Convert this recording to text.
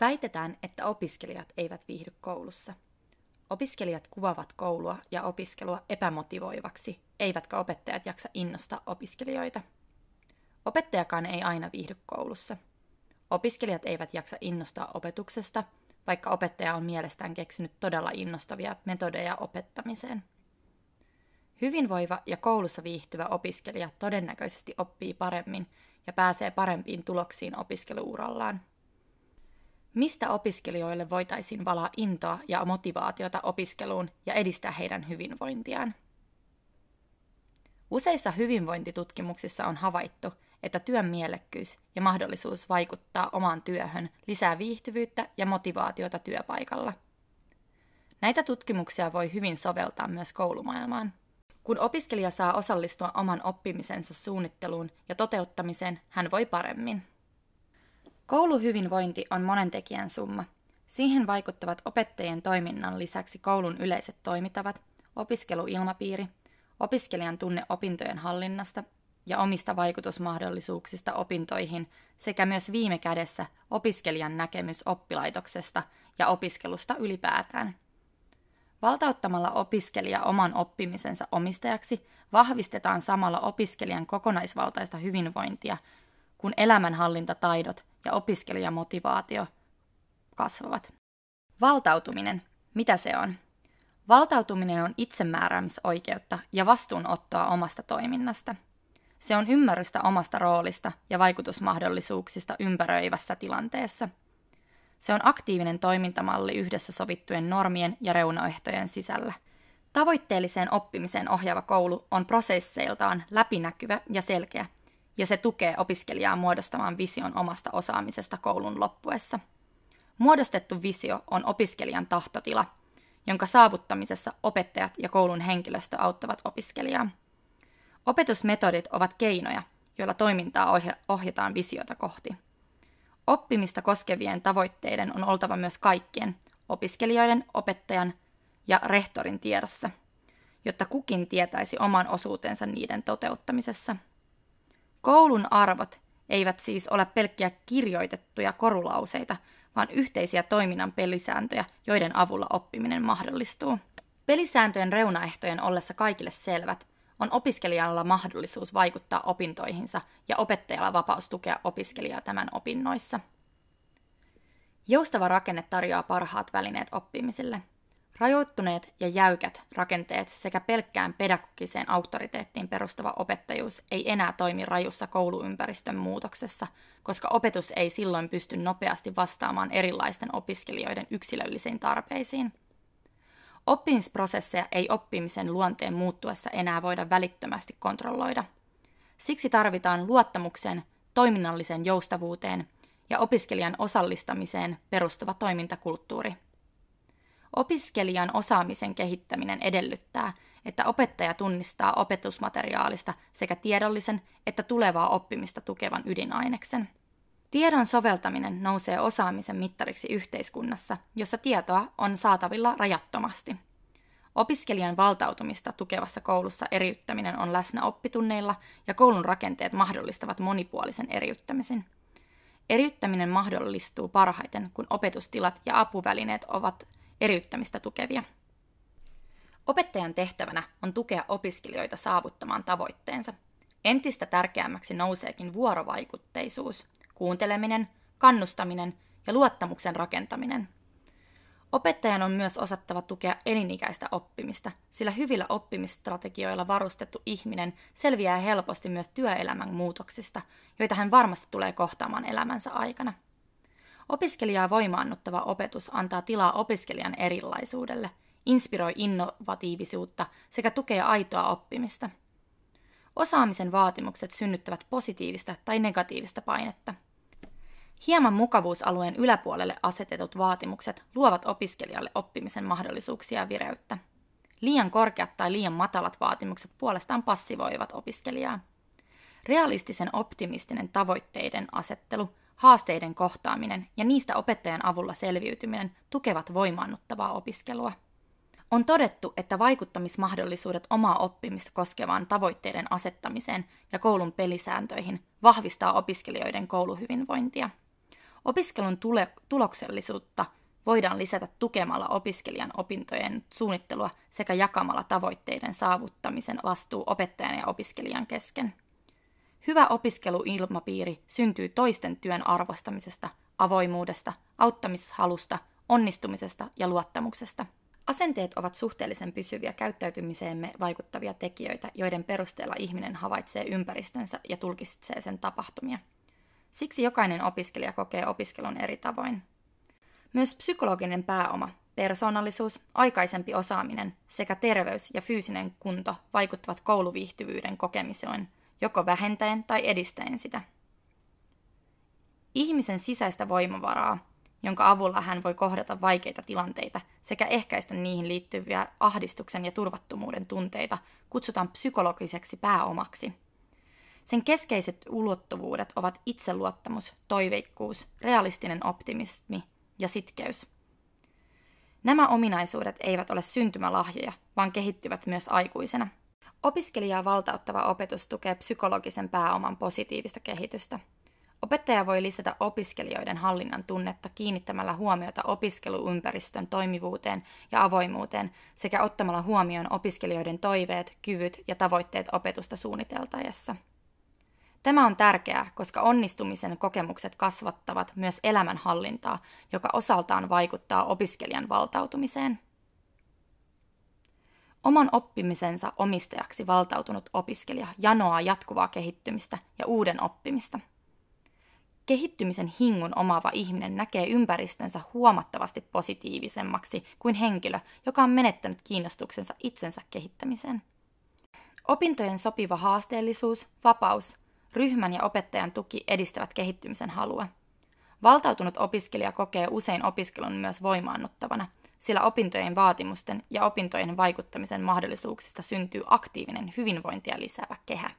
Väitetään, että opiskelijat eivät viihdy koulussa. Opiskelijat kuvavat koulua ja opiskelua epämotivoivaksi, eivätkä opettajat jaksa innostaa opiskelijoita. Opettajakaan ei aina viihdy koulussa. Opiskelijat eivät jaksa innostaa opetuksesta, vaikka opettaja on mielestään keksinyt todella innostavia metodeja opettamiseen. Hyvinvoiva ja koulussa viihtyvä opiskelija todennäköisesti oppii paremmin ja pääsee parempiin tuloksiin opiskeluurallaan. Mistä opiskelijoille voitaisiin valaa intoa ja motivaatiota opiskeluun ja edistää heidän hyvinvointiaan? Useissa hyvinvointitutkimuksissa on havaittu, että työn mielekkyys ja mahdollisuus vaikuttaa omaan työhön lisää viihtyvyyttä ja motivaatiota työpaikalla. Näitä tutkimuksia voi hyvin soveltaa myös koulumaailmaan. Kun opiskelija saa osallistua oman oppimisensa suunnitteluun ja toteuttamiseen, hän voi paremmin. Kouluhyvinvointi on monen tekijän summa. Siihen vaikuttavat opettajien toiminnan lisäksi koulun yleiset toimitavat, opiskeluilmapiiri, opiskelijan tunne opintojen hallinnasta ja omista vaikutusmahdollisuuksista opintoihin sekä myös viime kädessä opiskelijan näkemys oppilaitoksesta ja opiskelusta ylipäätään. Valtauttamalla opiskelija oman oppimisensa omistajaksi vahvistetaan samalla opiskelijan kokonaisvaltaista hyvinvointia, kun elämänhallintataidot ja opiskelijamotivaatio kasvavat. Valtautuminen. Mitä se on? Valtautuminen on itsemääräämisoikeutta ja vastuunottoa omasta toiminnasta. Se on ymmärrystä omasta roolista ja vaikutusmahdollisuuksista ympäröivässä tilanteessa. Se on aktiivinen toimintamalli yhdessä sovittujen normien ja reunaehtojen sisällä. Tavoitteelliseen oppimiseen ohjaava koulu on prosesseiltaan läpinäkyvä ja selkeä – ja se tukee opiskelijaa muodostamaan vision omasta osaamisesta koulun loppuessa. Muodostettu visio on opiskelijan tahtotila, jonka saavuttamisessa opettajat ja koulun henkilöstö auttavat opiskelijaa. Opetusmetodit ovat keinoja, joilla toimintaa ohjataan visiota kohti. Oppimista koskevien tavoitteiden on oltava myös kaikkien, opiskelijoiden, opettajan ja rehtorin tiedossa, jotta kukin tietäisi oman osuutensa niiden toteuttamisessa. Koulun arvot eivät siis ole pelkkiä kirjoitettuja korulauseita, vaan yhteisiä toiminnan pelisääntöjä, joiden avulla oppiminen mahdollistuu. Pelisääntöjen reunaehtojen ollessa kaikille selvät, on opiskelijalla mahdollisuus vaikuttaa opintoihinsa ja opettajalla vapaus tukea opiskelijaa tämän opinnoissa. Joustava rakenne tarjoaa parhaat välineet oppimiselle – Rajoittuneet ja jäykät rakenteet sekä pelkkään pedagogiseen auktoriteettiin perustuva opettajuus ei enää toimi rajussa kouluympäristön muutoksessa, koska opetus ei silloin pysty nopeasti vastaamaan erilaisten opiskelijoiden yksilöllisiin tarpeisiin. Oppimisprosesseja ei oppimisen luonteen muuttuessa enää voida välittömästi kontrolloida. Siksi tarvitaan luottamukseen, toiminnalliseen joustavuuteen ja opiskelijan osallistamiseen perustuva toimintakulttuuri – Opiskelijan osaamisen kehittäminen edellyttää, että opettaja tunnistaa opetusmateriaalista sekä tiedollisen että tulevaa oppimista tukevan ydinaineksen. Tiedon soveltaminen nousee osaamisen mittariksi yhteiskunnassa, jossa tietoa on saatavilla rajattomasti. Opiskelijan valtautumista tukevassa koulussa eriyttäminen on läsnä oppitunneilla ja koulun rakenteet mahdollistavat monipuolisen eriyttämisen. Eriyttäminen mahdollistuu parhaiten, kun opetustilat ja apuvälineet ovat eriyttämistä tukevia. Opettajan tehtävänä on tukea opiskelijoita saavuttamaan tavoitteensa. Entistä tärkeämmäksi nouseekin vuorovaikutteisuus, kuunteleminen, kannustaminen ja luottamuksen rakentaminen. Opettajan on myös osattava tukea elinikäistä oppimista, sillä hyvillä oppimisstrategioilla varustettu ihminen selviää helposti myös työelämän muutoksista, joita hän varmasti tulee kohtaamaan elämänsä aikana. Opiskelijaa voimaannuttava opetus antaa tilaa opiskelijan erilaisuudelle, inspiroi innovatiivisuutta sekä tukee aitoa oppimista. Osaamisen vaatimukset synnyttävät positiivista tai negatiivista painetta. Hieman mukavuusalueen yläpuolelle asetetut vaatimukset luovat opiskelijalle oppimisen mahdollisuuksia ja vireyttä. Liian korkeat tai liian matalat vaatimukset puolestaan passivoivat opiskelijaa. Realistisen optimistinen tavoitteiden asettelu haasteiden kohtaaminen ja niistä opettajan avulla selviytyminen tukevat voimaannuttavaa opiskelua. On todettu, että vaikuttamismahdollisuudet omaa oppimista koskevaan tavoitteiden asettamiseen ja koulun pelisääntöihin vahvistaa opiskelijoiden kouluhyvinvointia. Opiskelun tule- tuloksellisuutta voidaan lisätä tukemalla opiskelijan opintojen suunnittelua sekä jakamalla tavoitteiden saavuttamisen vastuu opettajan ja opiskelijan kesken. Hyvä opiskeluilmapiiri syntyy toisten työn arvostamisesta, avoimuudesta, auttamishalusta, onnistumisesta ja luottamuksesta. Asenteet ovat suhteellisen pysyviä käyttäytymiseemme vaikuttavia tekijöitä, joiden perusteella ihminen havaitsee ympäristönsä ja tulkitsee sen tapahtumia. Siksi jokainen opiskelija kokee opiskelun eri tavoin. Myös psykologinen pääoma, persoonallisuus, aikaisempi osaaminen sekä terveys ja fyysinen kunto vaikuttavat kouluviihtyvyyden kokemiseen – joko vähentäen tai edistäen sitä. Ihmisen sisäistä voimavaraa, jonka avulla hän voi kohdata vaikeita tilanteita sekä ehkäistä niihin liittyviä ahdistuksen ja turvattomuuden tunteita, kutsutaan psykologiseksi pääomaksi. Sen keskeiset ulottuvuudet ovat itseluottamus, toiveikkuus, realistinen optimismi ja sitkeys. Nämä ominaisuudet eivät ole syntymälahjoja, vaan kehittyvät myös aikuisena – Opiskelijaa valtauttava opetus tukee psykologisen pääoman positiivista kehitystä. Opettaja voi lisätä opiskelijoiden hallinnan tunnetta kiinnittämällä huomiota opiskeluympäristön toimivuuteen ja avoimuuteen sekä ottamalla huomioon opiskelijoiden toiveet, kyvyt ja tavoitteet opetusta suunniteltaessa. Tämä on tärkeää, koska onnistumisen kokemukset kasvattavat myös elämänhallintaa, joka osaltaan vaikuttaa opiskelijan valtautumiseen. Oman oppimisensa omistajaksi valtautunut opiskelija janoaa jatkuvaa kehittymistä ja uuden oppimista. Kehittymisen hingun omaava ihminen näkee ympäristönsä huomattavasti positiivisemmaksi kuin henkilö, joka on menettänyt kiinnostuksensa itsensä kehittämiseen. Opintojen sopiva haasteellisuus, vapaus, ryhmän ja opettajan tuki edistävät kehittymisen halua. Valtautunut opiskelija kokee usein opiskelun myös voimaannuttavana – sillä opintojen vaatimusten ja opintojen vaikuttamisen mahdollisuuksista syntyy aktiivinen hyvinvointia lisäävä kehä.